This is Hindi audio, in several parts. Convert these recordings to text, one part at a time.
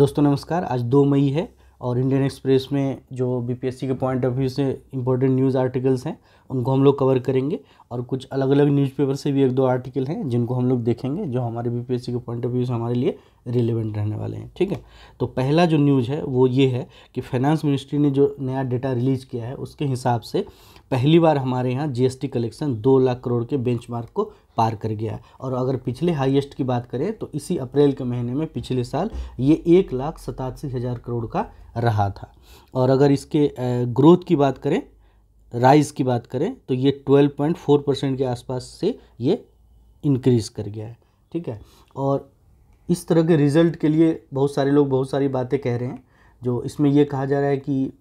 दोस्तों नमस्कार आज दो मई है और इंडियन एक्सप्रेस में जो बीपीएससी के पॉइंट ऑफ व्यू से इम्पोर्टेंट न्यूज़ आर्टिकल्स हैं उनको हम लोग कवर करेंगे और कुछ अलग अलग न्यूज़पेपर से भी एक दो आर्टिकल हैं जिनको हम लोग देखेंगे जो हमारे बी के पॉइंट ऑफ व्यू से हमारे लिए रिलेवेंट रहने वाले हैं ठीक है तो पहला जो न्यूज़ है वो ये है कि फाइनेंस मिनिस्ट्री ने जो नया डेटा रिलीज़ किया है उसके हिसाब से पहली बार हमारे यहाँ जी कलेक्शन दो लाख करोड़ के बेंचमार्क को पार कर गया है और अगर पिछले हाइएस्ट की बात करें तो इसी अप्रैल के महीने में पिछले साल ये एक लाख सतासी हज़ार करोड़ का रहा था और अगर इसके ग्रोथ की बात करें राइज की बात करें तो ये ट्वेल्व पॉइंट फोर परसेंट के आसपास से ये इंक्रीज कर गया है ठीक है और इस तरह के रिज़ल्ट के लिए बहुत सारे लोग बहुत सारी बातें कह रहे हैं जो इसमें ये कहा जा रहा है कि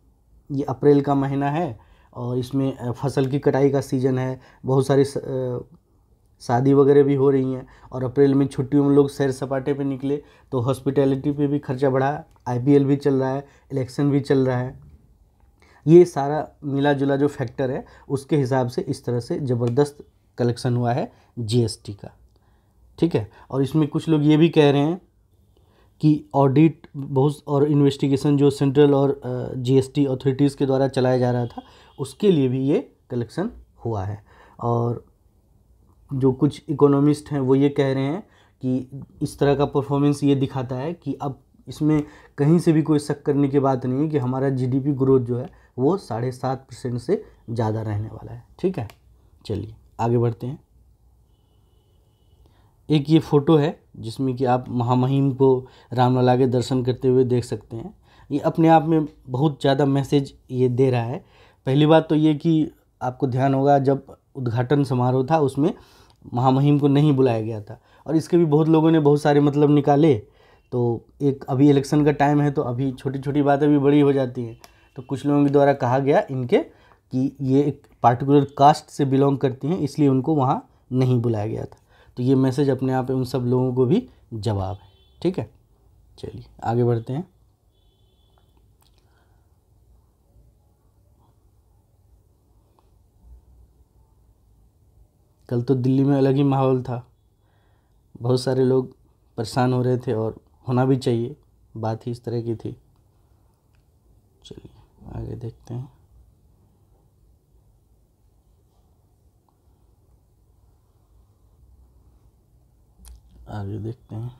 ये अप्रैल का महीना है और इसमें फसल की कटाई का सीज़न है बहुत सारी शादी वगैरह भी हो रही हैं और अप्रैल में छुट्टियों में लोग सैर सपाटे पे निकले तो हॉस्पिटैलिटी पे भी खर्चा बढ़ा आईपीएल भी चल रहा है इलेक्शन भी चल रहा है ये सारा मिला जुला जो फैक्टर है उसके हिसाब से इस तरह से ज़बरदस्त कलेक्शन हुआ है जीएसटी का ठीक है और इसमें कुछ लोग ये भी कह रहे हैं कि ऑडिट बहुत और इन्वेस्टिगेशन जो सेंट्रल और जीएसटी अथॉरिटीज़ के द्वारा चलाया जा रहा था उसके लिए भी ये कलेक्शन हुआ है और जो कुछ इकोनॉमिस्ट हैं वो ये कह रहे हैं कि इस तरह का परफॉर्मेंस ये दिखाता है कि अब इसमें कहीं से भी कोई शक करने की बात नहीं है कि हमारा जीडीपी ग्रोथ जो है वो साढ़े सात परसेंट से ज़्यादा रहने वाला है ठीक है चलिए आगे बढ़ते हैं एक ये फ़ोटो है जिसमें कि आप महामहिम को रामलला के दर्शन करते हुए देख सकते हैं ये अपने आप में बहुत ज़्यादा मैसेज ये दे रहा है पहली बात तो ये कि आपको ध्यान होगा जब उद्घाटन समारोह था उसमें महामहिम को नहीं बुलाया गया था और इसके भी बहुत लोगों ने बहुत सारे मतलब निकाले तो एक अभी इलेक्शन का टाइम है तो अभी छोटी छोटी बातें भी बड़ी हो जाती हैं तो कुछ लोगों के द्वारा कहा गया इनके कि ये एक पार्टिकुलर कास्ट से बिलोंग करती हैं इसलिए उनको वहाँ नहीं बुलाया गया था तो ये मैसेज अपने आप उन सब लोगों को भी जवाब है ठीक है चलिए आगे बढ़ते हैं कल तो दिल्ली में अलग ही माहौल था बहुत सारे लोग परेशान हो रहे थे और होना भी चाहिए बात ही इस तरह की थी चलिए आगे देखते हैं आगे देखते हैं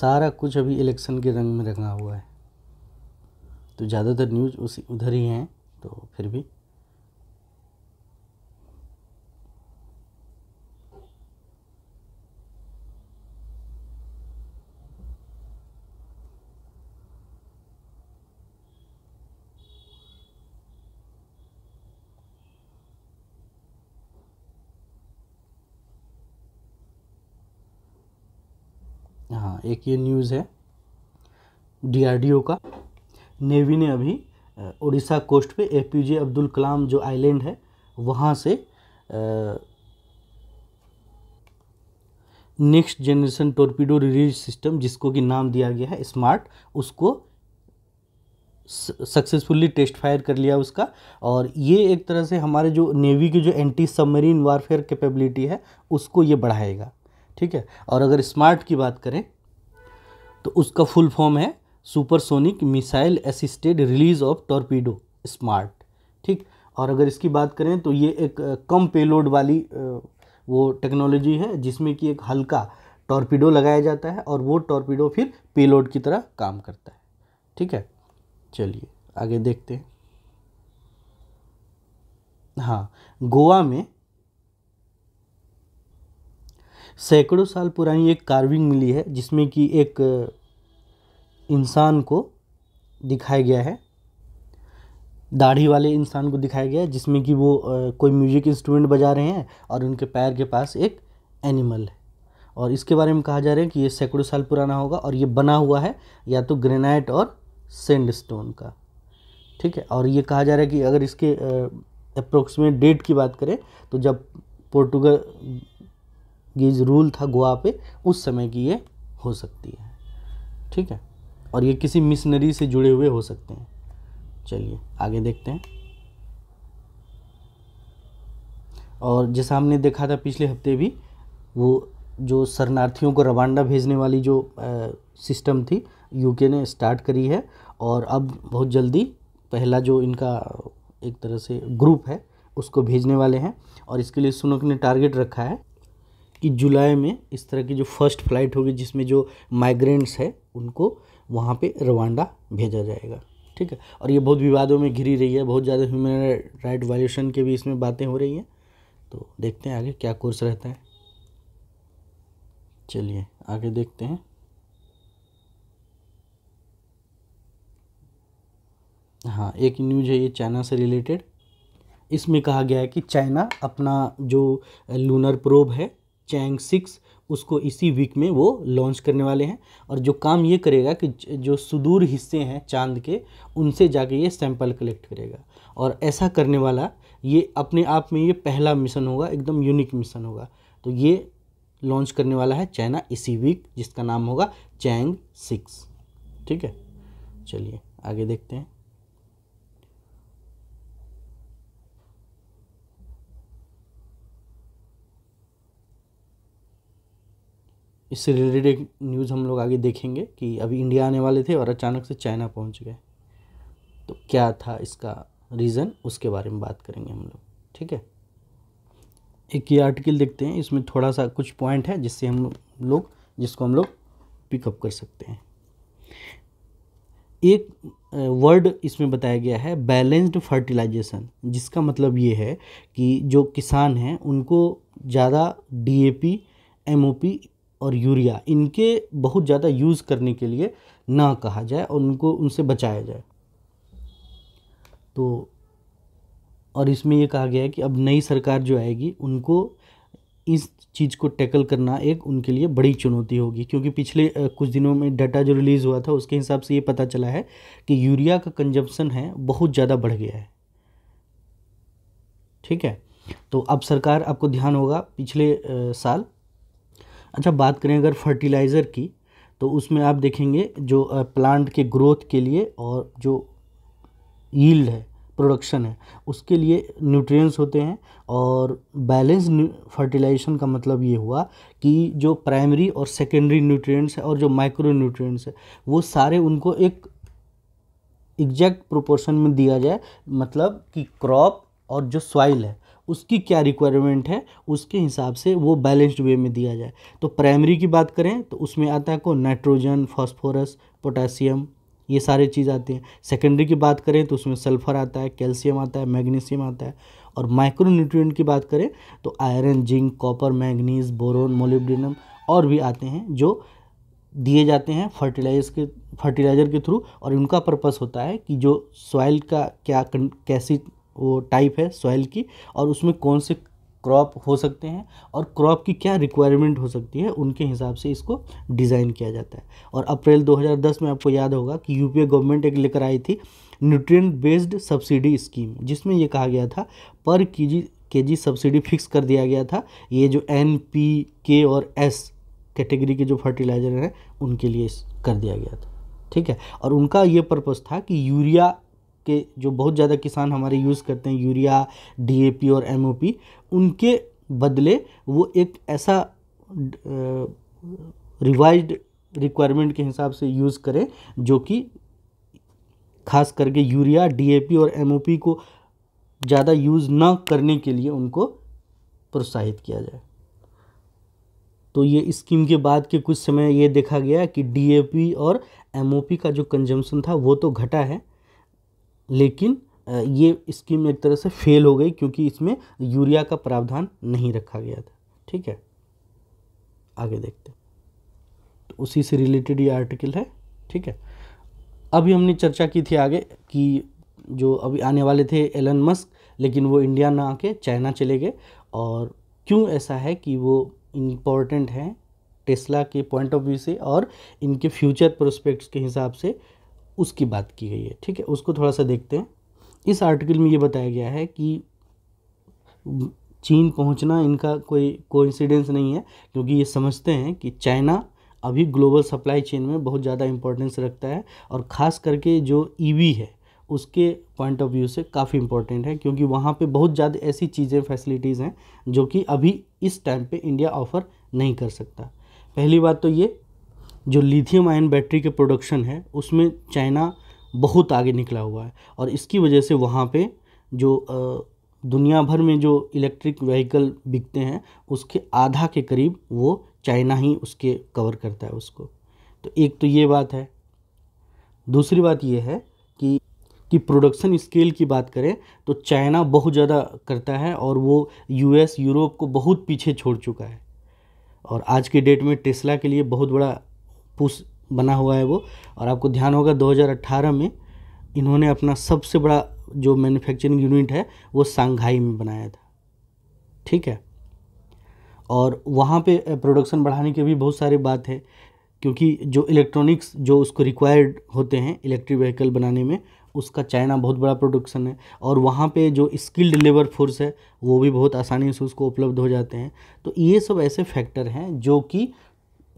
सारा कुछ अभी इलेक्शन के रंग में रंगा हुआ है तो ज़्यादातर न्यूज़ उसी उधर ही हैं तो फिर भी एक ये न्यूज़ है डीआरडीओ का नेवी ने अभी उड़ीसा कोस्ट पे एपीजे अब्दुल कलाम जो आइलैंड है वहाँ से next generation torpedo release system जिसको कि नाम दिया गया है स्मार्ट उसको सक्सेसफुली टेस्ट फायर कर लिया उसका और ये एक तरह से हमारे जो नेवी की जो एंटी सबमरीन वारफेयर कैपेबिलिटी है उसको ये बढ़ाएगा ठीक है और अगर स्मार्ट की बात करें तो उसका फुल फॉर्म है supersonic missile assisted release of torpedo smart ठीक और अगर इसकी बात करें तो ये एक कम पेलोड वाली वो टेक्नोलॉजी है जिसमें कि एक हल्का टॉर्पीडो लगाया जाता है और वो टॉर्पीडो फिर पेलोड की तरह काम करता है ठीक है चलिए आगे देखते हैं हाँ गोवा में सैकड़ों साल पुरानी एक कार्विंग मिली है जिसमें कि एक इंसान को दिखाया गया है दाढ़ी वाले इंसान को दिखाया गया है जिसमें कि वो कोई म्यूजिक इंस्ट्रूमेंट बजा रहे हैं और उनके पैर के पास एक एनिमल है और इसके बारे में कहा जा रहा है कि ये सैकड़ों साल पुराना होगा और ये बना हुआ है या तो ग्रेनाइट और सेंडस्टोन का ठीक है और ये कहा जा रहा है कि अगर इसके अप्रोक्सीमेट डेट की बात करें तो जब पोर्टुगल गेज रूल था गोवा पे उस समय की ये हो सकती है ठीक है और ये किसी मिशनरी से जुड़े हुए हो सकते हैं चलिए आगे देखते हैं और जैसा हमने देखा था पिछले हफ्ते भी वो जो शरणार्थियों को रवांडा भेजने वाली जो आ, सिस्टम थी यूके ने स्टार्ट करी है और अब बहुत जल्दी पहला जो इनका एक तरह से ग्रुप है उसको भेजने वाले हैं और इसके लिए सुनक ने टारगेट रखा है कि जुलाई में इस तरह की जो फर्स्ट फ्लाइट होगी जिसमें जो माइग्रेंट्स है उनको वहाँ पे रवांडा भेजा जाएगा ठीक है और ये बहुत विवादों में घिरी रही है बहुत ज़्यादा ह्यूमन राइट वायलेशन के भी इसमें बातें हो रही हैं तो देखते हैं आगे क्या कोर्स रहता है चलिए आगे देखते हैं हाँ एक न्यूज है ये चाइना से रिलेटेड इसमें कहा गया है कि चाइना अपना जो लूनर प्रोब है चैंग सिक्स उसको इसी वीक में वो लॉन्च करने वाले हैं और जो काम ये करेगा कि जो सुदूर हिस्से हैं चांद के उनसे जाके ये सैंपल कलेक्ट करेगा और ऐसा करने वाला ये अपने आप में ये पहला मिशन होगा एकदम यूनिक मिशन होगा तो ये लॉन्च करने वाला है चाइना इसी वीक जिसका नाम होगा चैंग सिक्स ठीक है चलिए आगे देखते हैं इससे रिलेटेड एक न्यूज़ हम लोग आगे देखेंगे कि अभी इंडिया आने वाले थे और अचानक से चाइना पहुंच गए तो क्या था इसका रीज़न उसके बारे में बात करेंगे हम लोग ठीक है एक ये आर्टिकल देखते हैं इसमें थोड़ा सा कुछ पॉइंट है जिससे हम लोग जिसको हम लोग पिकअप कर सकते हैं एक वर्ड इसमें बताया गया है बैलेंस्ड फर्टिलाइजेशन जिसका मतलब ये है कि जो किसान हैं उनको ज़्यादा डीएपी एमओपी और यूरिया इनके बहुत ज़्यादा यूज़ करने के लिए ना कहा जाए और उनको उनसे बचाया जाए तो और इसमें ये कहा गया है कि अब नई सरकार जो आएगी उनको इस चीज़ को टैकल करना एक उनके लिए बड़ी चुनौती होगी क्योंकि पिछले कुछ दिनों में डाटा जो रिलीज़ हुआ था उसके हिसाब से ये पता चला है कि यूरिया का कंजप्शन है बहुत ज़्यादा बढ़ गया है ठीक है तो अब सरकार आपको ध्यान होगा पिछले साल अच्छा बात करें अगर फर्टिलाइज़र की तो उसमें आप देखेंगे जो प्लांट के ग्रोथ के लिए और जो ईल्ड है प्रोडक्शन है उसके लिए न्यूट्रिएंट्स होते हैं और बैलेंस फर्टिलाइजेशन का मतलब ये हुआ कि जो प्राइमरी और सेकेंडरी न्यूट्रिएंट्स है और जो माइक्रो न्यूट्रिएंट्स है वो सारे उनको एक एग्जैक्ट प्रोपोर्शन में दिया जाए मतलब कि क्रॉप और जो सॉइल है उसकी क्या रिक्वायरमेंट है उसके हिसाब से वो बैलेंस्ड वे में दिया जाए तो प्राइमरी की बात करें तो उसमें आता है को नाइट्रोजन फॉस्फोरस पोटासियम ये सारे चीज़ आते हैं सेकेंडरी की बात करें तो उसमें सल्फर आता है कैल्शियम आता है मैग्नीशियम आता है और माइक्रो न्यूट्रियट की बात करें तो iron zinc copper manganese boron molybdenum और भी आते हैं जो दिए जाते हैं फर्टिलाइज के फर्टिलाइज़र के थ्रू और उनका पर्पस होता है कि जो सॉइल का क्या कैसी वो टाइप है सॉइल की और उसमें कौन से क्रॉप हो सकते हैं और क्रॉप की क्या रिक्वायरमेंट हो सकती है उनके हिसाब से इसको डिज़ाइन किया जाता है और अप्रैल 2010 में आपको याद होगा कि यूपीए गवर्नमेंट एक लेकर आई थी न्यूट्रिएंट बेस्ड सब्सिडी स्कीम जिसमें यह कहा गया था पर के जी सब्सिडी फिक्स कर दिया गया था ये जो एन पी के और एस कैटेगरी के जो फर्टिलाइज़र हैं उनके लिए कर दिया गया था ठीक है और उनका ये पर्पज़ था कि यूरिया के जो बहुत ज़्यादा किसान हमारे यूज़ करते हैं यूरिया डीएपी और एमओपी उनके बदले वो एक ऐसा रिवाइज्ड रिक्वायरमेंट के हिसाब से यूज़ करें जो कि खास करके यूरिया डीएपी और एमओपी को ज़्यादा यूज़ ना करने के लिए उनको प्रोत्साहित किया जाए तो ये स्कीम के बाद के कुछ समय ये देखा गया कि डीएपी और एमओपी का जो कंजम्पशन था वो तो घटा है लेकिन ये स्कीम एक तरह से फेल हो गई क्योंकि इसमें यूरिया का प्रावधान नहीं रखा गया था ठीक है आगे देखते तो उसी से रिलेटेड ये आर्टिकल है ठीक है अभी हमने चर्चा की थी आगे कि जो अभी आने वाले थे एलन मस्क लेकिन वो इंडिया ना आके चाइना चले गए और क्यों ऐसा है कि वो इम्पोर्टेंट हैं टेस्ला के पॉइंट ऑफ व्यू से और इनके फ्यूचर प्रोस्पेक्ट्स के हिसाब से उसकी बात की गई है ठीक है उसको थोड़ा सा देखते हैं इस आर्टिकल में ये बताया गया है कि चीन पहुंचना इनका कोई कोइंसिडेंस नहीं है क्योंकि ये समझते हैं कि चाइना अभी ग्लोबल सप्लाई चेन में बहुत ज़्यादा इम्पोर्टेंस रखता है और ख़ास करके जो ई e है उसके पॉइंट ऑफ व्यू से काफ़ी इम्पोर्टेंट है क्योंकि वहाँ पे बहुत ज़्यादा ऐसी चीज़ें फैसिलिटीज़ हैं जो कि अभी इस टाइम पे इंडिया ऑफ़र नहीं कर सकता पहली बात तो ये जो लिथियम आयन बैटरी के प्रोडक्शन है उसमें चाइना बहुत आगे निकला हुआ है और इसकी वजह से वहाँ पे जो दुनिया भर में जो इलेक्ट्रिक व्हीकल बिकते हैं उसके आधा के करीब वो चाइना ही उसके कवर करता है उसको तो एक तो ये बात है दूसरी बात ये है कि कि प्रोडक्शन स्केल की बात करें तो चाइना बहुत ज़्यादा करता है और वो यूएस यूरोप को बहुत पीछे छोड़ चुका है और आज के डेट में टेस्ला के लिए बहुत बड़ा पुश बना हुआ है वो और आपको ध्यान होगा 2018 में इन्होंने अपना सबसे बड़ा जो मैन्युफैक्चरिंग यूनिट है वो सांघाई में बनाया था ठीक है और वहाँ पे प्रोडक्शन बढ़ाने की भी बहुत सारी बात है क्योंकि जो इलेक्ट्रॉनिक्स जो उसको रिक्वायर्ड होते हैं इलेक्ट्रिक व्हीकल बनाने में उसका चाइना बहुत बड़ा प्रोडक्शन है और वहाँ पे जो स्किल्ड लेबर फोर्स है वो भी बहुत आसानी से उसको उपलब्ध हो जाते हैं तो ये सब ऐसे फैक्टर हैं जो कि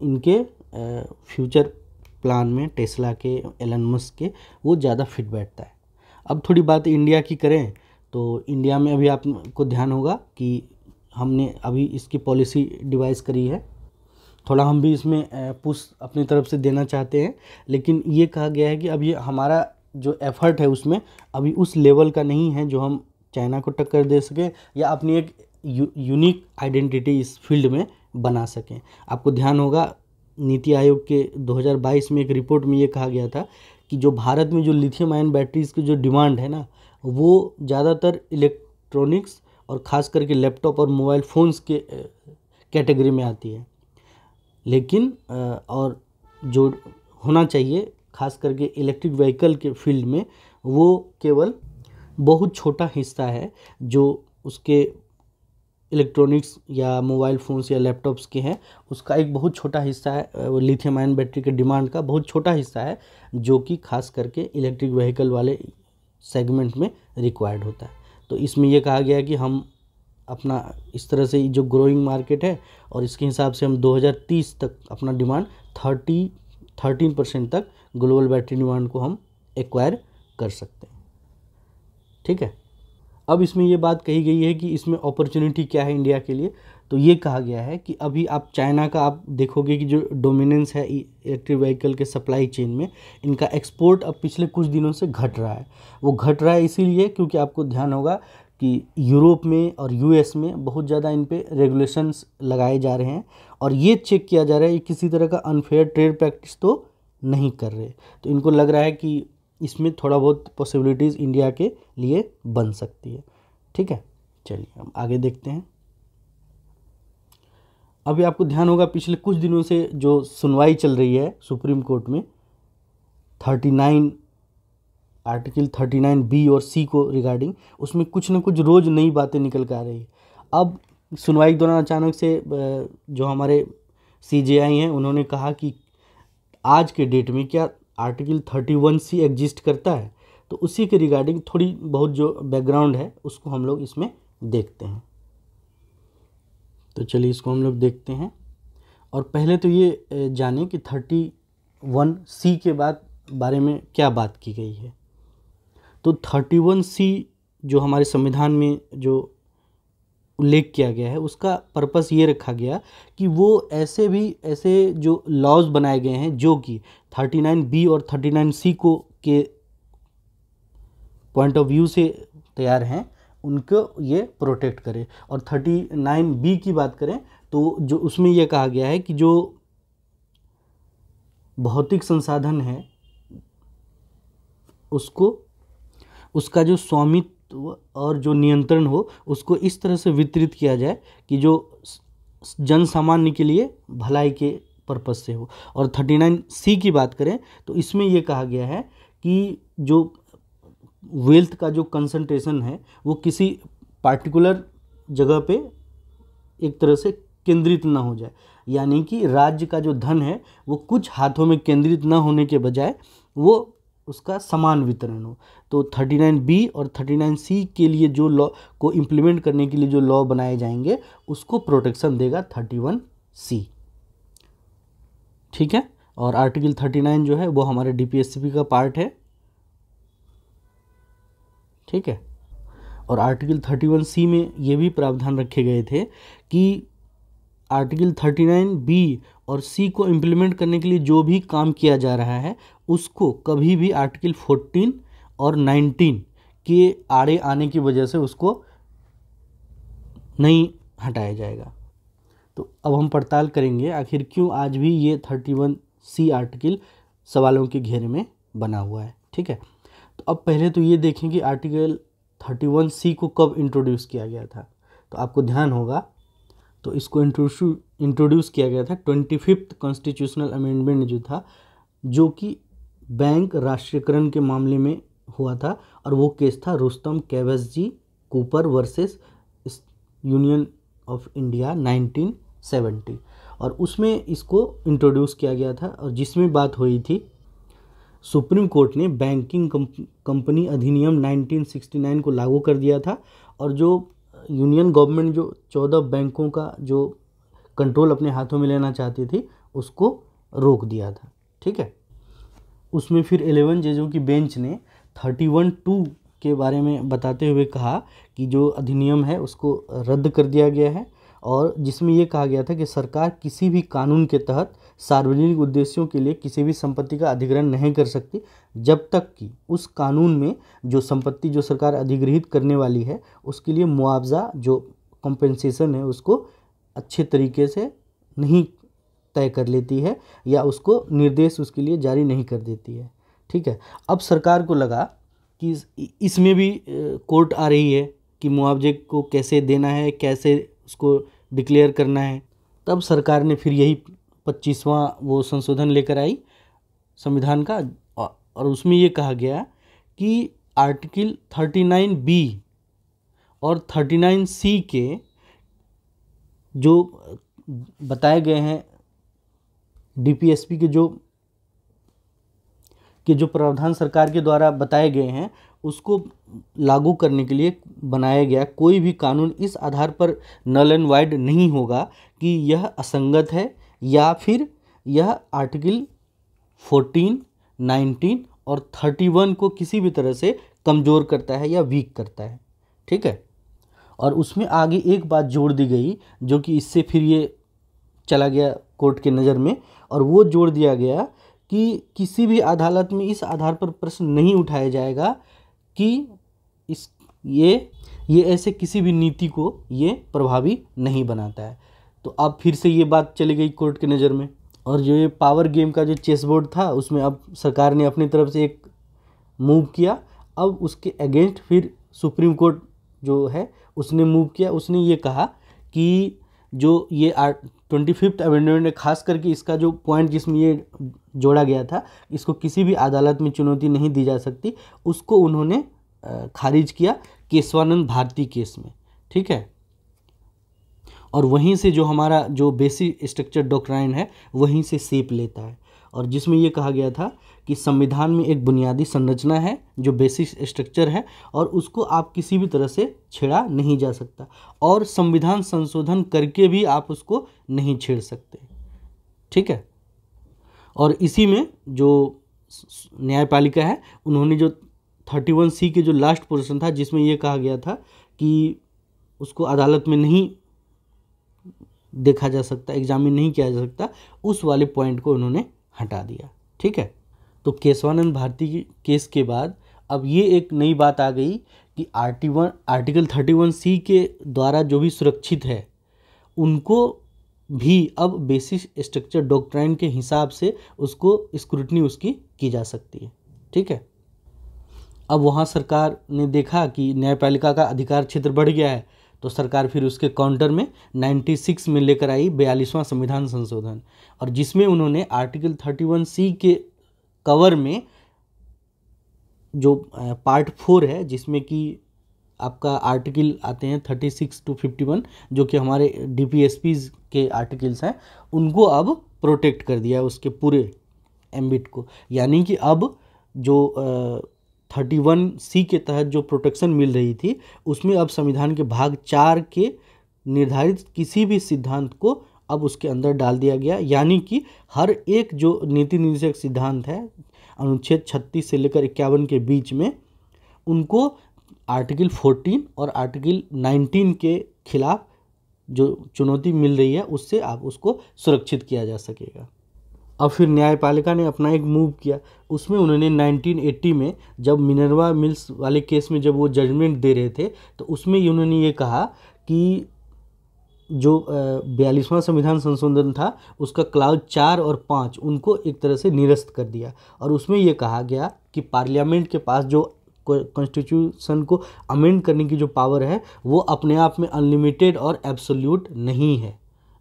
इनके फ्यूचर प्लान में टेस्ला के एलन मस्क के वो ज़्यादा फिट बैठता है अब थोड़ी बात इंडिया की करें तो इंडिया में अभी आपको ध्यान होगा कि हमने अभी इसकी पॉलिसी डिवाइस करी है थोड़ा हम भी इसमें पुश अपनी तरफ से देना चाहते हैं लेकिन ये कहा गया है कि अब ये हमारा जो एफर्ट है उसमें अभी उस लेवल का नहीं है जो हम चाइना को टक्कर दे सकें या अपनी एक यू, यूनिक आइडेंटिटी इस फील्ड में बना सकें आपको ध्यान होगा नीति आयोग के 2022 में एक रिपोर्ट में ये कहा गया था कि जो भारत में जो लिथियम आयन बैटरीज़ की जो डिमांड है ना वो ज़्यादातर इलेक्ट्रॉनिक्स और ख़ास करके लैपटॉप और मोबाइल फ़ोन्स के कैटेगरी में आती है लेकिन और जो होना चाहिए खास करके इलेक्ट्रिक व्हीकल के फील्ड में वो केवल बहुत छोटा हिस्सा है जो उसके इलेक्ट्रॉनिक्स या मोबाइल फ़ोन्स या लैपटॉप्स के हैं उसका एक बहुत छोटा हिस्सा है वो लिथियम आयन बैटरी के डिमांड का बहुत छोटा हिस्सा है जो कि खास करके इलेक्ट्रिक व्हीकल वाले सेगमेंट में रिक्वायर्ड होता है तो इसमें यह कहा गया है कि हम अपना इस तरह से जो ग्रोइंग मार्केट है और इसके हिसाब से हम 2030 तक अपना डिमांड 30 थर्टीन परसेंट तक ग्लोबल बैटरी डिमांड को हम एक्वायर कर सकते हैं ठीक है अब इसमें ये बात कही गई है कि इसमें अपॉर्चुनिटी क्या है इंडिया के लिए तो ये कहा गया है कि अभी आप चाइना का आप देखोगे कि जो डोमिनेंस है इलेक्ट्रिक व्हीकल के सप्लाई चेन में इनका एक्सपोर्ट अब पिछले कुछ दिनों से घट रहा है वो घट रहा है इसीलिए क्योंकि आपको ध्यान होगा कि यूरोप में और यूएस में बहुत ज़्यादा इन पर रेगुलेशंस लगाए जा रहे हैं और ये चेक किया जा रहा है कि किसी तरह का अनफेयर ट्रेड प्रैक्टिस तो नहीं कर रहे तो इनको लग रहा है कि इसमें थोड़ा बहुत पॉसिबिलिटीज़ इंडिया के लिए बन सकती है ठीक है चलिए हम आगे देखते हैं अभी आपको ध्यान होगा पिछले कुछ दिनों से जो सुनवाई चल रही है सुप्रीम कोर्ट में thirty nine article thirty nine B और सी को रिगार्डिंग उसमें कुछ ना कुछ रोज़ नई बातें निकल कर आ रही है अब सुनवाई के दौरान अचानक से जो हमारे सी जे आई हैं उन्होंने कहा कि आज के डेट में क्या article thirty one C exist करता है तो उसी के रिगार्डिंग थोड़ी बहुत जो बैकग्राउंड है उसको हम लोग इसमें देखते हैं तो चलिए इसको हम लोग देखते हैं और पहले तो ये जाने कि थर्टी वन सी के बाद बारे में क्या बात की गई है तो थर्टी वन सी जो हमारे संविधान में जो उल्लेख किया गया है उसका पर्पस ये रखा गया कि वो ऐसे भी ऐसे जो लॉज बनाए गए हैं जो कि 39 बी और 39 सी को के पॉइंट ऑफ व्यू से तैयार हैं उनको ये प्रोटेक्ट करें और 39 बी की बात करें तो जो उसमें यह कहा गया है कि जो भौतिक संसाधन है उसको उसका जो स्वामित्व तो और जो नियंत्रण हो उसको इस तरह से वितरित किया जाए कि जो जन सामान्य के लिए भलाई के पर्पज़ से हो और थर्टी नाइन सी की बात करें तो इसमें यह कहा गया है कि जो वेल्थ का जो कंसंट्रेशन है वो किसी पार्टिकुलर जगह पे एक तरह से केंद्रित ना हो जाए यानी कि राज्य का जो धन है वो कुछ हाथों में केंद्रित ना होने के बजाय वो उसका समान वितरण हो तो बी और सी के लिए जो लॉ को इम्प्लीमेंट करने के लिए जो लॉ बनाए जाएंगे उसको प्रोटेक्शन देगा सी ठीक है और आर्टिकल 39 जो है वो हमारे डीपीएससीपी का पार्ट है ठीक है और आर्टिकल सी में ये भी प्रावधान रखे गए थे कि आर्टिकल बी और सी को इम्प्लीमेंट करने के लिए जो भी काम किया जा रहा है उसको कभी भी आर्टिकल 14 और 19 के आड़े आने की वजह से उसको नहीं हटाया जाएगा तो अब हम पड़ताल करेंगे आखिर क्यों आज भी ये 31 सी आर्टिकल सवालों के घेरे में बना हुआ है ठीक है तो अब पहले तो ये देखें कि आर्टिकल 31 सी को कब इंट्रोड्यूस किया गया था तो आपको ध्यान होगा तो इसको इंट्रोड्यूस किया गया था ट्वेंटी फिफ्थ कॉन्स्टिट्यूशनल अमेंडमेंट जो था जो कि बैंक राष्ट्रीयकरण के मामले में हुआ था और वो केस था Rustom Cavasjee Cooper versus union of India 1970 और उसमें इसको इंट्रोड्यूस किया गया था और जिसमें बात हुई थी सुप्रीम कोर्ट ने बैंकिंग कंपनी अधिनियम 1969 को लागू कर दिया था और जो यूनियन गवर्नमेंट जो चौदह बैंकों का जो कंट्रोल अपने हाथों में लेना चाहती थी उसको रोक दिया था ठीक है उसमें फिर एलेवन जजों की बेंच ने थर्टी वन टू के बारे में बताते हुए कहा कि जो अधिनियम है उसको रद्द कर दिया गया है और जिसमें यह कहा गया था कि सरकार किसी भी कानून के तहत सार्वजनिक उद्देश्यों के लिए किसी भी संपत्ति का अधिग्रहण नहीं कर सकती जब तक कि उस कानून में जो संपत्ति जो सरकार अधिग्रहित करने वाली है उसके लिए मुआवजा जो कॉम्पेंसेशन है उसको अच्छे तरीके से नहीं तय कर लेती है या उसको निर्देश उसके लिए जारी नहीं कर देती है ठीक है अब सरकार को लगा कि इसमें भी कोर्ट आ रही है कि मुआवजे को कैसे देना है कैसे उसको डिक्लेयर करना है तब सरकार ने फिर यही पच्चीसवां वो संशोधन लेकर आई संविधान का और उसमें ये कहा गया कि आर्टिकल थर्टी नाइन बी और थर्टी नाइन सी के जो बताए गए हैं डीपीएसपी के जो के जो प्रावधान सरकार के द्वारा बताए गए हैं उसको लागू करने के लिए बनाया गया कोई भी कानून इस आधार पर नल एंड वाइड नहीं होगा कि यह असंगत है या फिर यह आर्टिकल 14, 19 और 31 को किसी भी तरह से कमज़ोर करता है या वीक करता है ठीक है और उसमें आगे एक बात जोड़ दी गई जो कि इससे फिर ये चला गया कोर्ट के नज़र में और वो जोड़ दिया गया कि किसी भी अदालत में इस आधार पर प्रश्न नहीं उठाया जाएगा कि इस ये ये ऐसे किसी भी नीति को ये प्रभावी नहीं बनाता है तो अब फिर से ये बात चली गई कोर्ट के नज़र में और जो ये पावर गेम का जो चेस बोर्ड था उसमें अब सरकार ने अपनी तरफ से एक मूव किया अब उसके अगेंस्ट फिर सुप्रीम कोर्ट जो है उसने मूव किया उसने ये कहा कि जो ये आर्ट ट्वेंटी फिफ्थ अमेंडमेंट में खास करके इसका जो पॉइंट जिसमें ये जोड़ा गया था इसको किसी भी अदालत में चुनौती नहीं दी जा सकती उसको उन्होंने खारिज किया केशवानंद भारती केस में ठीक है और वहीं से जो हमारा जो बेसिक स्ट्रक्चर डॉक्ट्राइन है वहीं से सेप लेता है और जिसमें ये कहा गया था कि संविधान में एक बुनियादी संरचना है जो बेसिक स्ट्रक्चर है और उसको आप किसी भी तरह से छेड़ा नहीं जा सकता और संविधान संशोधन करके भी आप उसको नहीं छेड़ सकते ठीक है और इसी में जो न्यायपालिका है उन्होंने जो थर्टी वन सी के जो लास्ट पोर्शन था जिसमें यह कहा गया था कि उसको अदालत में नहीं देखा जा सकता एग्जामिन नहीं किया जा सकता उस वाले पॉइंट को उन्होंने हटा दिया ठीक है तो केशवानंद भारती की केस के बाद अब ये एक नई बात आ गई कि आर्टी one article thirty one C के द्वारा जो भी सुरक्षित है उनको भी अब बेसिस स्ट्रक्चर डॉक्ट्राइन के हिसाब से उसको स्क्रूटनी उसकी की जा सकती है ठीक है अब वहाँ सरकार ने देखा कि न्यायपालिका का अधिकार क्षेत्र बढ़ गया है तो सरकार फिर उसके काउंटर में 96 में लेकर आई बयालीसवां संविधान संशोधन और जिसमें उन्होंने आर्टिकल 31 सी के कवर में जो पार्ट फोर है जिसमें कि आपका आर्टिकल आते हैं thirty six to fifty one जो कि हमारे डी पी एस पीज के आर्टिकल्स हैं उनको अब प्रोटेक्ट कर दिया है उसके पूरे एम्बिट को यानी कि अब जो आ, थर्टी वन सी के तहत जो प्रोटेक्शन मिल रही थी उसमें अब संविधान के भाग चार के निर्धारित किसी भी सिद्धांत को अब उसके अंदर डाल दिया गया यानी कि हर एक जो नीति निर्देशक सिद्धांत है अनुच्छेद छत्तीस से लेकर इक्यावन के बीच में उनको आर्टिकल फोर्टीन और आर्टिकल नाइनटीन के खिलाफ जो चुनौती मिल रही है उससे आप उसको सुरक्षित किया जा सकेगा और फिर न्यायपालिका ने अपना एक मूव किया उसमें उन्होंने 1980 में जब मिनरवा मिल्स वाले केस में जब वो जजमेंट दे रहे थे तो उसमें उन्होंने ये कहा कि जो बयालीसवां संविधान संशोधन था उसका क्लाउज चार और पाँच उनको एक तरह से निरस्त कर दिया और उसमें यह कहा गया कि पार्लियामेंट के पास जो कॉन्स्टिट्यूशन को अमेंड करने की जो पावर है वो अपने आप में अनलिमिटेड और एब्सोल्यूट नहीं है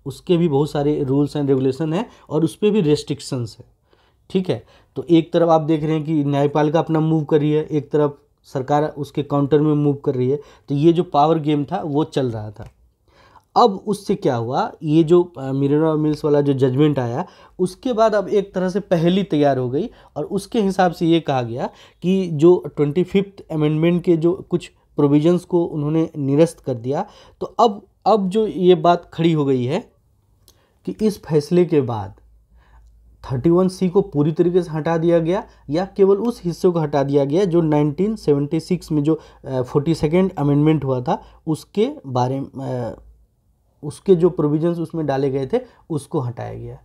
उसके भी बहुत सारे रूल्स एंड रेगुलेशन हैं और उस पर भी रेस्ट्रिक्शंस है ठीक है तो एक तरफ आप देख रहे हैं कि न्यायपालिका अपना मूव कर रही है एक तरफ सरकार उसके काउंटर में मूव कर रही है तो ये जो पावर गेम था वो चल रहा था अब उससे क्या हुआ ये जो मिरना मिल्स वाला जो जजमेंट आया उसके बाद अब एक तरह से पहली तैयार हो गई और उसके हिसाब से ये कहा गया कि जो ट्वेंटी फिफ्थ अमेंडमेंट के जो कुछ प्रोविजंस को उन्होंने निरस्त कर दिया तो अब अब जो ये बात खड़ी हो गई है कि इस फैसले के बाद 31 सी को पूरी तरीके से हटा दिया गया या केवल उस हिस्से को हटा दिया गया जो 1976 में जो फोर्टी सेकेंड अमेंडमेंट हुआ था उसके बारे में उसके जो प्रोविजंस उसमें डाले गए थे उसको हटाया गया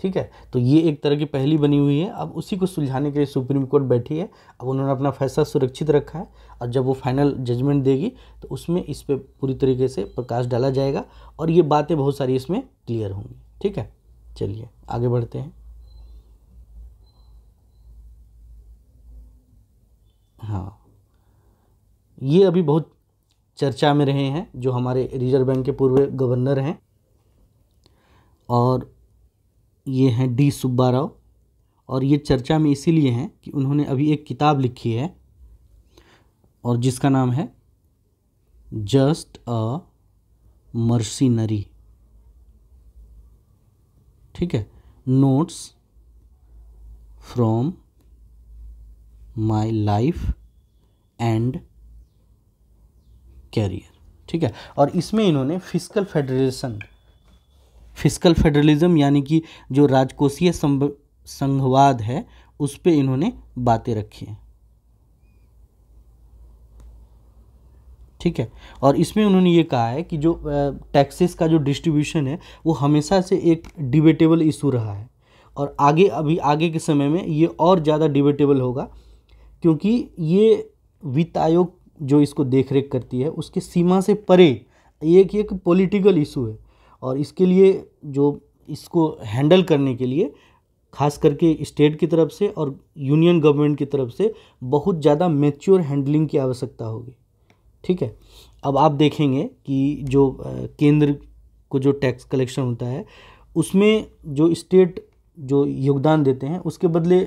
ठीक है तो ये एक तरह की पहली बनी हुई है अब उसी को सुलझाने के लिए सुप्रीम कोर्ट बैठी है अब उन्होंने अपना फैसला सुरक्षित रखा है और जब वो फाइनल जजमेंट देगी तो उसमें इस पर पूरी तरीके से प्रकाश डाला जाएगा और ये बातें बहुत सारी इसमें क्लियर होंगी ठीक है चलिए आगे बढ़ते हैं हाँ ये अभी बहुत चर्चा में रहे हैं जो हमारे रिजर्व बैंक के पूर्व गवर्नर हैं और ये हैं डी सुब्बा राव और ये चर्चा में इसीलिए हैं कि उन्होंने अभी एक किताब लिखी है और जिसका नाम है जस्ट अ मर्सीनरी ठीक है notes from my life and career ठीक है और इसमें इन्होंने फिजिकल फेडरेशन फिजिकल फेडरलिज्म यानी कि जो राजकोषीय संघवाद है उस पर इन्होंने बातें रखी हैं ठीक है और इसमें उन्होंने ये कहा है कि जो टैक्सेस का जो डिस्ट्रीब्यूशन है वो हमेशा से एक डिबेटेबल इशू रहा है और आगे अभी आगे के समय में ये और ज़्यादा डिबेटेबल होगा क्योंकि ये वित्त आयोग जो इसको देख रेख करती है उसके सीमा से परे एक एक पॉलिटिकल इशू है और इसके लिए जो इसको हैंडल करने के लिए खास करके स्टेट की तरफ से और यूनियन गवर्नमेंट की तरफ से बहुत ज़्यादा मेच्योर हैंडलिंग की आवश्यकता होगी ठीक है अब आप देखेंगे कि जो केंद्र को जो टैक्स कलेक्शन होता है उसमें जो स्टेट जो योगदान देते हैं उसके बदले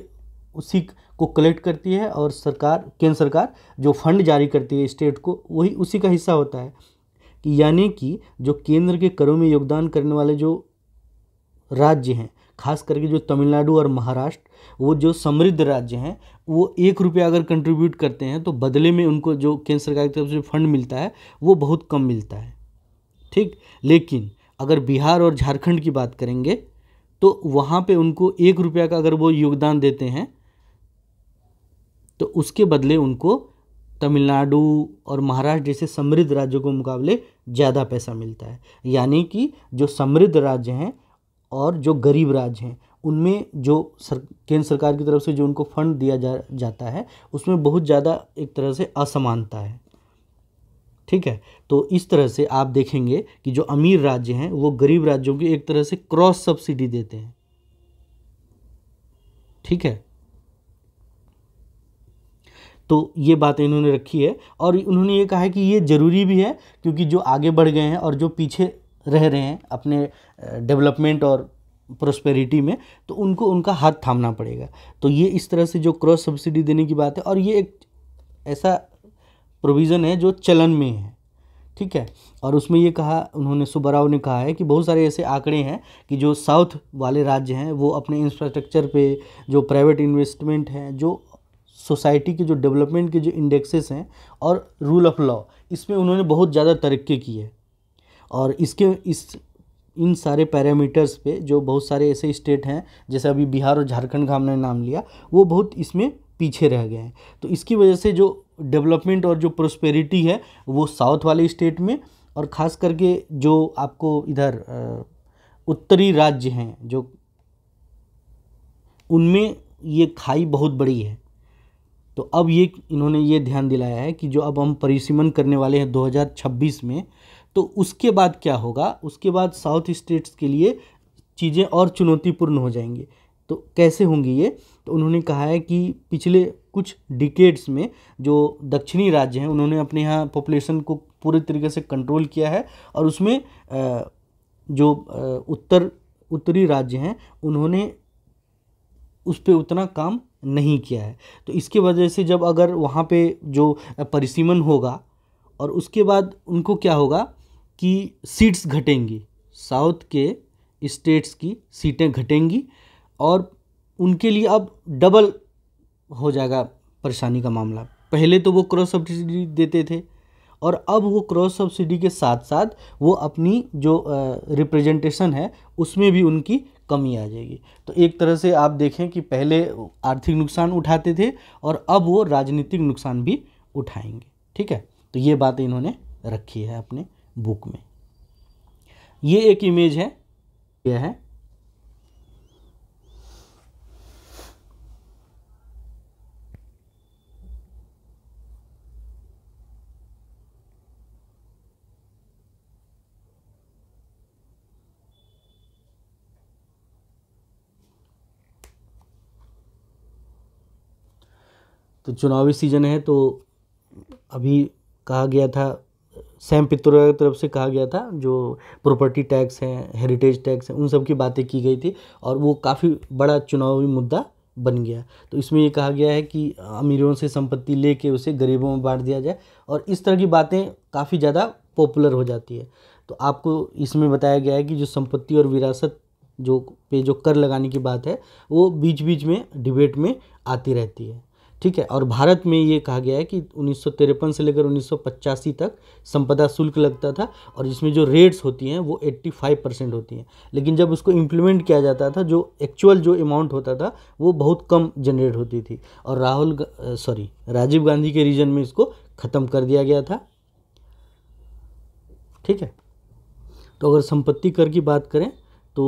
उसी को कलेक्ट करती है और सरकार केंद्र सरकार जो फंड जारी करती है स्टेट को वही उसी का हिस्सा होता है कि यानी कि जो केंद्र के करों में योगदान करने वाले जो राज्य हैं खास करके जो तमिलनाडु और महाराष्ट्र वो जो समृद्ध राज्य हैं वो एक रुपया अगर कंट्रीब्यूट करते हैं तो बदले में उनको जो केंद्र सरकार की तरफ से फंड मिलता है वो बहुत कम मिलता है ठीक लेकिन अगर बिहार और झारखंड की बात करेंगे तो वहाँ पे उनको एक रुपया का अगर वो योगदान देते हैं तो उसके बदले उनको तमिलनाडु और महाराष्ट्र जैसे समृद्ध राज्यों के मुकाबले ज़्यादा पैसा मिलता है यानी कि जो समृद्ध राज्य हैं और जो गरीब राज्य हैं उनमें जो सर केंद्र सरकार की तरफ से जो उनको फंड दिया जा जाता है उसमें बहुत ज़्यादा एक तरह से असमानता है ठीक है तो इस तरह से आप देखेंगे कि जो अमीर राज्य हैं वो गरीब राज्यों की एक तरह से क्रॉस सब्सिडी देते हैं ठीक है तो ये बात इन्होंने रखी है और उन्होंने ये कहा है कि ये ज़रूरी भी है क्योंकि जो आगे बढ़ गए हैं और जो पीछे रह रहे हैं अपने डेवलपमेंट और प्रोस्पेरिटी में तो उनको उनका हाथ थामना पड़ेगा तो ये इस तरह से जो क्रॉस सब्सिडी देने की बात है और ये एक ऐसा प्रोविज़न है जो चलन में है ठीक है और उसमें ये कहा उन्होंने सुबराव ने कहा है कि बहुत सारे ऐसे आंकड़े हैं कि जो साउथ वाले राज्य हैं वो अपने इंफ्रास्ट्रक्चर पे जो प्राइवेट इन्वेस्टमेंट हैं जो सोसाइटी के जो डेवलपमेंट के जो इंडेक्सेस हैं और रूल ऑफ लॉ इसमें उन्होंने बहुत ज़्यादा तरक्की की है और इसके इस इन सारे पैरामीटर्स पे जो बहुत सारे ऐसे स्टेट हैं जैसे अभी बिहार और झारखंड का हमने नाम लिया वो बहुत इसमें पीछे रह गए हैं तो इसकी वजह से जो डेवलपमेंट और जो प्रोस्पेरिटी है वो साउथ वाले स्टेट में और ख़ास करके जो आपको इधर उत्तरी राज्य हैं जो उनमें ये खाई बहुत बड़ी है तो अब ये इन्होंने ये ध्यान दिलाया है कि जो अब हम परिसीमन करने वाले हैं 2026 में तो उसके बाद क्या होगा उसके बाद साउथ स्टेट्स के लिए चीज़ें और चुनौतीपूर्ण हो जाएंगी तो कैसे होंगी ये तो उन्होंने कहा है कि पिछले कुछ डिकेड्स में जो दक्षिणी राज्य हैं उन्होंने अपने यहाँ पॉपुलेशन को पूरे तरीके से कंट्रोल किया है और उसमें जो उत्तर उत्तरी राज्य हैं उन्होंने उस पर उतना काम नहीं किया है तो इसके वजह से जब अगर वहाँ पे जो परिसीमन होगा और उसके बाद उनको क्या होगा की सीट्स घटेंगी साउथ के स्टेट्स की सीटें घटेंगी और उनके लिए अब डबल हो जाएगा परेशानी का मामला पहले तो वो क्रॉस सब्सिडी देते थे और अब वो क्रॉस सब्सिडी के साथ साथ वो अपनी जो रिप्रेजेंटेशन है उसमें भी उनकी कमी आ जाएगी तो एक तरह से आप देखें कि पहले आर्थिक नुकसान उठाते थे और अब वो राजनीतिक नुकसान भी उठाएंगे ठीक है तो ये बात इन्होंने रखी है अपने बुक में ये एक इमेज है यह है तो चुनावी सीजन है तो अभी कहा गया था सैम पित्रोदा की तरफ से कहा गया था जो प्रॉपर्टी टैक्स हैं हेरिटेज टैक्स हैं उन सब की बातें की गई थी और वो काफ़ी बड़ा चुनावी मुद्दा बन गया तो इसमें ये कहा गया है कि अमीरों से संपत्ति लेके उसे गरीबों में बांट दिया जाए और इस तरह की बातें काफ़ी ज़्यादा पॉपुलर हो जाती है तो आपको इसमें बताया गया है कि जो संपत्ति और विरासत जो पे जो कर लगाने की बात है वो बीच बीच में डिबेट में आती रहती है ठीक है और भारत में ये कहा गया है कि उन्नीस से लेकर उन्नीस तक संपदा शुल्क लगता था और इसमें जो रेट्स होती हैं वो 85 परसेंट होती हैं लेकिन जब उसको इम्प्लीमेंट किया जाता था जो एक्चुअल जो अमाउंट होता था वो बहुत कम जनरेट होती थी और राहुल सॉरी राजीव गांधी के रीजन में इसको ख़त्म कर दिया गया था ठीक है तो अगर संपत्ति कर की बात करें तो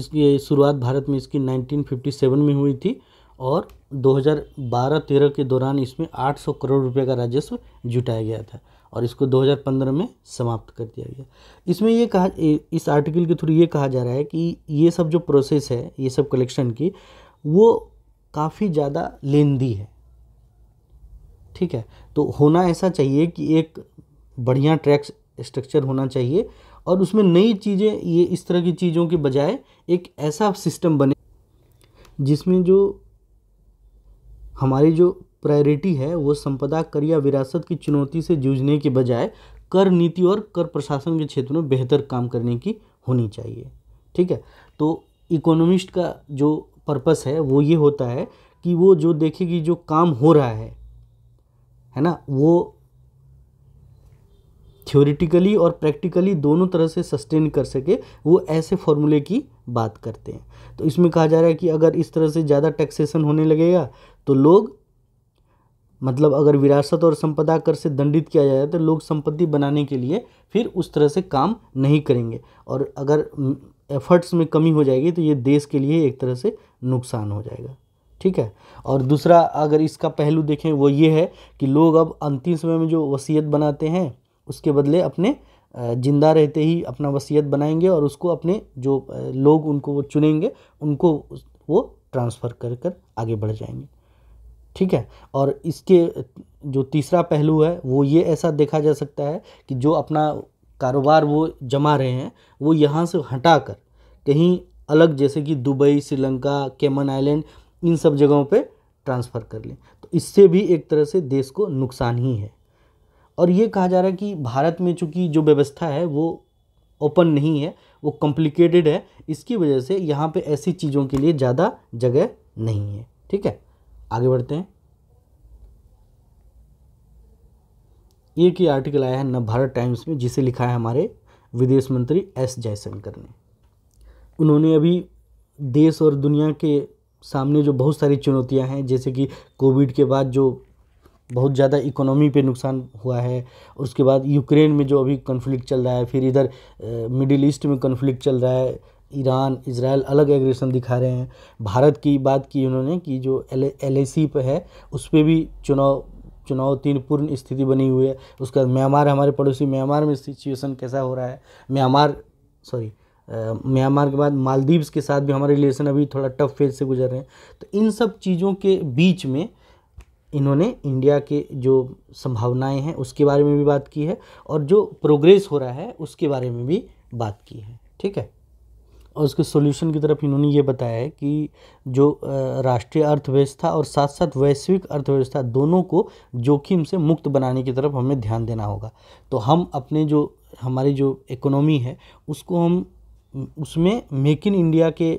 इसकी शुरुआत भारत में इसकी 1957 में हुई थी और 2012-13 के दौरान इसमें 800 करोड़ रुपए का राजस्व जुटाया गया था और इसको 2015 में समाप्त कर दिया गया इसमें ये कहा इस आर्टिकल के थ्रू ये कहा जा रहा है कि ये सब जो प्रोसेस है ये सब कलेक्शन की वो काफ़ी ज़्यादा लेंदी है ठीक है तो होना ऐसा चाहिए कि एक बढ़िया ट्रैक्स स्ट्रक्चर होना चाहिए और उसमें नई चीज़ें ये इस तरह की चीज़ों के बजाय एक ऐसा सिस्टम बने जिसमें जो हमारी जो प्रायोरिटी है वो संपदा कर या विरासत की चुनौती से जूझने के बजाय कर नीति और कर प्रशासन के क्षेत्र में बेहतर काम करने की होनी चाहिए ठीक है तो इकोनॉमिस्ट का जो पर्पस है वो ये होता है कि वो जो देखेगी जो काम हो रहा है है ना वो थ्योरिटिकली और प्रैक्टिकली दोनों तरह से सस्टेन कर सके वो ऐसे फॉर्मूले की बात करते हैं तो इसमें कहा जा रहा है कि अगर इस तरह से ज़्यादा टैक्सेशन होने लगेगा तो लोग मतलब अगर विरासत और संपदा कर से दंडित किया जाए तो लोग संपत्ति बनाने के लिए फिर उस तरह से काम नहीं करेंगे और अगर एफर्ट्स में कमी हो जाएगी तो ये देश के लिए एक तरह से नुकसान हो जाएगा ठीक है और दूसरा अगर इसका पहलू देखें वो ये है कि लोग अब अंतिम समय में जो वसीयत बनाते हैं उसके बदले अपने जिंदा रहते ही अपना वसीयत बनाएंगे और उसको अपने जो लोग उनको वो चुनेंगे उनको वो ट्रांसफ़र कर कर आगे बढ़ जाएंगे ठीक है और इसके जो तीसरा पहलू है वो ये ऐसा देखा जा सकता है कि जो अपना कारोबार वो जमा रहे हैं वो यहाँ से हटा कर कहीं अलग जैसे कि दुबई श्रीलंका केमन आइलैंड इन सब जगहों पे ट्रांसफ़र कर लें तो इससे भी एक तरह से देश को नुकसान ही है और ये कहा जा रहा है कि भारत में चूँकि जो व्यवस्था है वो ओपन नहीं है वो कॉम्प्लिकेटेड है इसकी वजह से यहाँ पे ऐसी चीज़ों के लिए ज़्यादा जगह नहीं है ठीक है आगे बढ़ते हैं एक ही आर्टिकल आया है नवभारत टाइम्स में जिसे लिखा है हमारे विदेश मंत्री एस जयशंकर ने उन्होंने अभी देश और दुनिया के सामने जो बहुत सारी चुनौतियां हैं जैसे कि कोविड के बाद जो बहुत ज़्यादा इकोनॉमी पे नुकसान हुआ है उसके बाद यूक्रेन में जो अभी कन्फ्लिक्ट चल रहा है फिर इधर मिडिल ईस्ट में कन्फ्लिक्ट चल रहा है ईरान इसराइल अलग एग्रेशन दिखा रहे हैं भारत की बात की उन्होंने कि जो एल एल पर है उस पर भी चुनाव चुनाव पूर्ण स्थिति बनी हुई है उसका म्यांमार हमारे पड़ोसी म्यांमार में सिचुएशन कैसा हो रहा है म्यांमार सॉरी म्यांमार के बाद मालदीव्स के साथ भी हमारे रिलेशन अभी थोड़ा टफ फेज से गुजर रहे हैं तो इन सब चीज़ों के बीच में इन्होंने इंडिया के जो संभावनाएं हैं उसके बारे में भी बात की है और जो प्रोग्रेस हो रहा है उसके बारे में भी बात की है ठीक है और उसके सॉल्यूशन की तरफ इन्होंने ये बताया है कि जो राष्ट्रीय अर्थव्यवस्था और साथ साथ वैश्विक अर्थव्यवस्था दोनों को जोखिम से मुक्त बनाने की तरफ हमें ध्यान देना होगा तो हम अपने जो हमारी जो इकोनॉमी है उसको हम उसमें मेक इन इंडिया के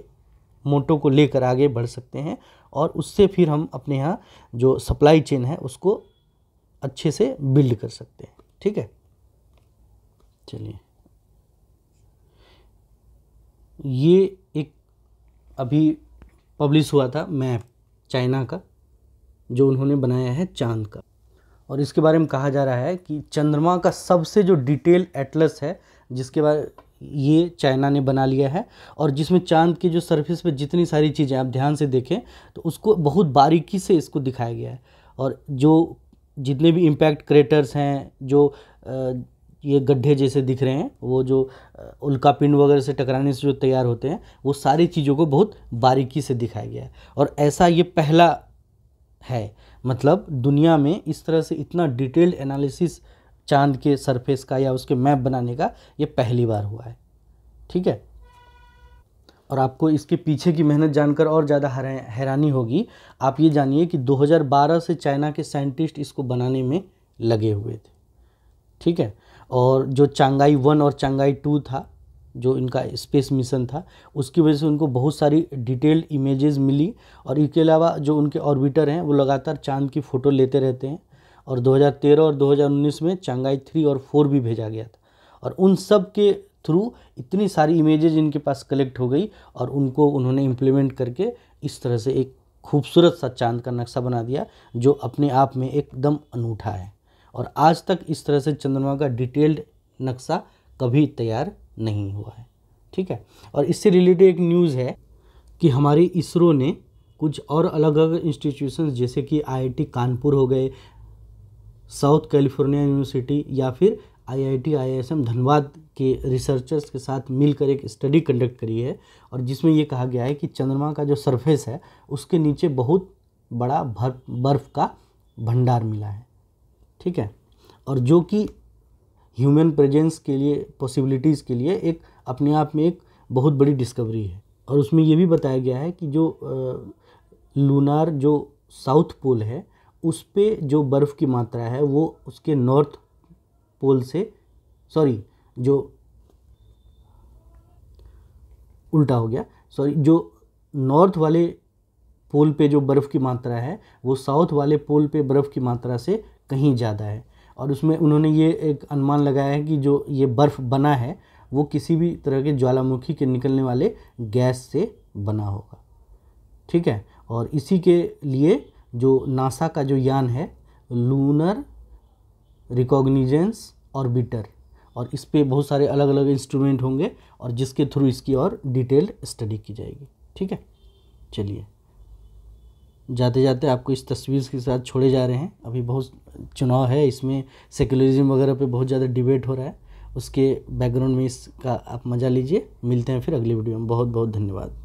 मोटो को लेकर आगे बढ़ सकते हैं और उससे फिर हम अपने यहाँ जो सप्लाई चेन है उसको अच्छे से बिल्ड कर सकते हैं ठीक है चलिए ये एक अभी पब्लिश हुआ था मैप चाइना का जो उन्होंने बनाया है चांद का और इसके बारे में कहा जा रहा है कि चंद्रमा का सबसे जो डिटेल एटलस है जिसके बारे ये चाइना ने बना लिया है और जिसमें चांद की जो सरफेस पे जितनी सारी चीज़ें आप ध्यान से देखें तो उसको बहुत बारीकी से इसको दिखाया गया है और जो जितने भी इम्पैक्ट क्रेटर्स हैं जो ये गड्ढे जैसे दिख रहे हैं वो जो उल्का पिंड वगैरह से टकराने से जो तैयार होते हैं वो सारी चीज़ों को बहुत बारीकी से दिखाया गया है और ऐसा ये पहला है मतलब दुनिया में इस तरह से इतना डिटेल्ड एनालिसिस चांद के सरफेस का या उसके मैप बनाने का ये पहली बार हुआ है ठीक है और आपको इसके पीछे की मेहनत जानकर और ज़्यादा हैरानी होगी आप ये जानिए कि 2012 से चाइना के साइंटिस्ट इसको बनाने में लगे हुए थे ठीक है और जो चांगाई वन और चांगाई टू था जो इनका स्पेस मिशन था उसकी वजह से उनको बहुत सारी डिटेल्ड इमेजेस मिली और इसके अलावा जो उनके ऑर्बिटर हैं वो लगातार चांद की फ़ोटो लेते रहते हैं और 2013 और 2019 में चांगाई थ्री और फोर भी भेजा गया था और उन सब के थ्रू इतनी सारी इमेजेज इनके पास कलेक्ट हो गई और उनको उन्होंने इम्प्लीमेंट करके इस तरह से एक खूबसूरत सा चांद का नक्शा बना दिया जो अपने आप में एकदम अनूठा है और आज तक इस तरह से चंद्रमा का डिटेल्ड नक्शा कभी तैयार नहीं हुआ है ठीक है और इससे रिलेटेड एक न्यूज़ है कि हमारी इसरो ने कुछ और अलग अलग इंस्टीट्यूशन जैसे कि आईआईटी कानपुर हो गए साउथ कैलिफोर्निया यूनिवर्सिटी या फिर आईआईटी आईएसएम धनबाद के रिसर्चर्स के साथ मिलकर एक स्टडी कंडक्ट करी है और जिसमें ये कहा गया है कि चंद्रमा का जो सरफेस है उसके नीचे बहुत बड़ा बर्फ का भंडार मिला है ठीक है और जो कि ह्यूमन प्रेजेंस के लिए पॉसिबिलिटीज़ के लिए एक अपने आप में एक बहुत बड़ी डिस्कवरी है और उसमें यह भी बताया गया है कि जो आ, लूनार जो साउथ पोल है उस पर जो बर्फ़ की मात्रा है वो उसके नॉर्थ पोल से सॉरी जो उल्टा हो गया सॉरी जो नॉर्थ वाले पोल पे जो बर्फ़ की मात्रा है वो साउथ वाले पोल पे बर्फ़ की मात्रा से कहीं ज़्यादा है और उसमें उन्होंने ये एक अनुमान लगाया है कि जो ये बर्फ़ बना है वो किसी भी तरह के ज्वालामुखी के निकलने वाले गैस से बना होगा ठीक है और इसी के लिए जो नासा का जो यान है लूनर रिकॉग्निजेंस ऑर्बिटर और इस पर बहुत सारे अलग अलग इंस्ट्रूमेंट होंगे और जिसके थ्रू इसकी और डिटेल्ड स्टडी की जाएगी ठीक है चलिए जाते जाते आपको इस तस्वीर के साथ छोड़े जा रहे हैं अभी बहुत चुनाव है इसमें सेकुलरिज्म वगैरह पे बहुत ज़्यादा डिबेट हो रहा है उसके बैकग्राउंड में इसका आप मज़ा लीजिए मिलते हैं फिर अगली वीडियो में बहुत बहुत धन्यवाद